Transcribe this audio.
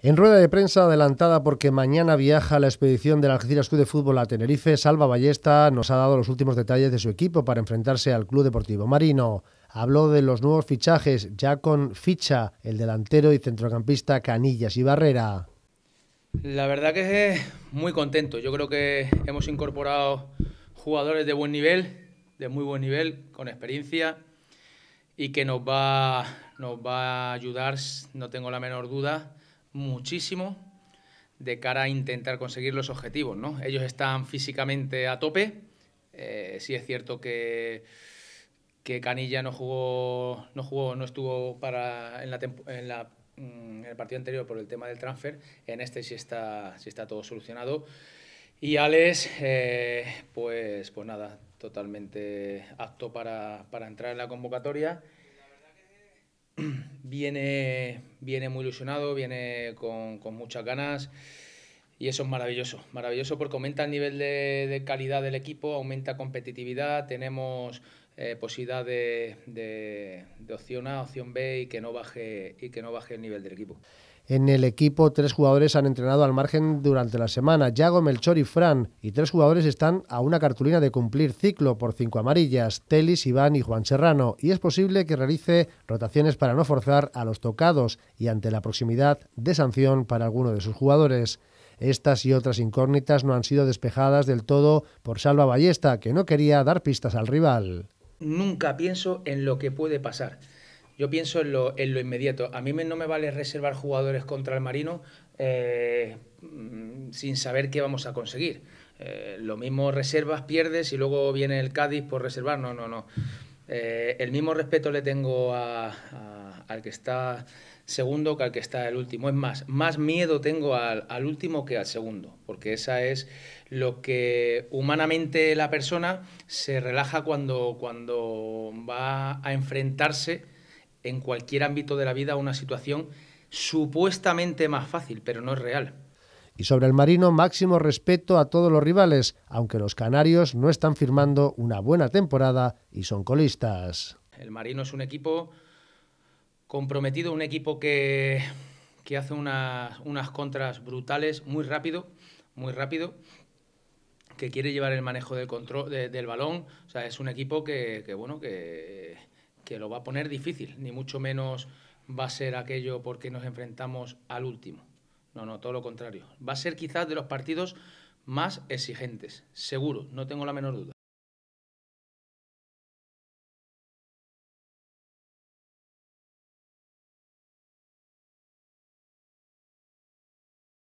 En rueda de prensa adelantada porque mañana viaja la expedición del Algeciras Club de Fútbol a Tenerife, Salva Ballesta nos ha dado los últimos detalles de su equipo para enfrentarse al Club Deportivo Marino. Habló de los nuevos fichajes, ya con ficha el delantero y centrocampista Canillas y Barrera. La verdad que es muy contento. Yo creo que hemos incorporado jugadores de buen nivel, de muy buen nivel, con experiencia y que nos va, nos va a ayudar, no tengo la menor duda muchísimo de cara a intentar conseguir los objetivos, ¿no? Ellos están físicamente a tope. Si eh, sí es cierto que, que Canilla no jugó, no jugó, no estuvo para en la, mm, el partido anterior por el tema del transfer, en este sí está, está todo solucionado. Y Alex, eh, pues, pues nada, totalmente apto para, para entrar en la convocatoria viene, viene muy ilusionado, viene con, muchas ganas. Y eso es maravilloso, maravilloso porque aumenta el nivel de, de calidad del equipo, aumenta competitividad, tenemos eh, posibilidad de, opción A, opción B que no baje y que no baje el nivel del equipo. En el equipo, tres jugadores han entrenado al margen durante la semana, Yago, Melchor y Fran, y tres jugadores están a una cartulina de cumplir ciclo por cinco amarillas, Telis, Iván y Juan Serrano, y es posible que realice rotaciones para no forzar a los tocados y ante la proximidad de sanción para alguno de sus jugadores. Estas y otras incógnitas no han sido despejadas del todo por Salva Ballesta, que no quería dar pistas al rival nunca pienso en lo que puede pasar. Yo pienso en lo, inmediato. A mí no me vale reservar jugadores contra el Marino eh, mm, sin saber qué vamos a conseguir. Eh, lo mismo reservas, pierdes y luego viene el Cádiz por reservar. No, no, no. Eh, el mismo respeto le tengo al que está segundo que al que está el último. Es más, más miedo tengo al, último que al segundo, porque esa es lo que humanamente la persona se relaja cuando va a enfrentarse en cualquier ámbito de la vida a una situación supuestamente más fácil, pero no es real. Y sobre el Marino, máximo respeto a todos los rivales, aunque los canarios no están firmando una buena temporada y son colistas. El Marino es un equipo comprometido, un equipo que, que hace unas, contras brutales, muy rápido, muy rápido, que quiere llevar el manejo del, control, del balón. O sea, es un equipo que, que bueno, que, que lo va a poner difícil, ni mucho menos va a ser aquello porque nos enfrentamos al último. No, no, todo lo contrario. Va a ser quizás de los partidos más exigentes, seguro, no tengo la menor duda.